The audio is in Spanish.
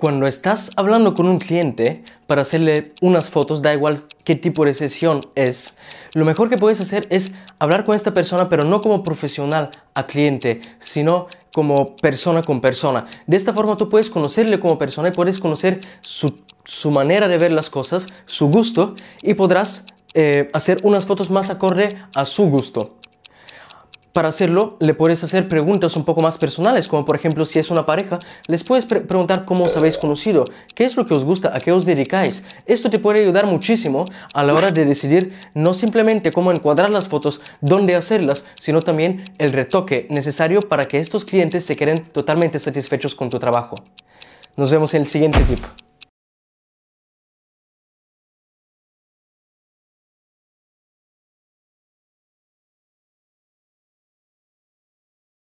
Cuando estás hablando con un cliente para hacerle unas fotos, da igual qué tipo de sesión es, lo mejor que puedes hacer es hablar con esta persona, pero no como profesional a cliente, sino como persona con persona. De esta forma tú puedes conocerle como persona y puedes conocer su, manera de ver las cosas, su gusto y podrás eh, hacer unas fotos más acorde a su gusto. Para hacerlo, le puedes hacer preguntas un poco más personales, como por ejemplo si es una pareja, les puedes preguntar cómo os habéis conocido, qué es lo que os gusta, a qué os dedicáis. Esto te puede ayudar muchísimo a la hora de decidir no simplemente cómo encuadrar las fotos, dónde hacerlas, sino también el retoque necesario para que estos clientes se queden totalmente satisfechos con tu trabajo. Nos vemos en el siguiente tip.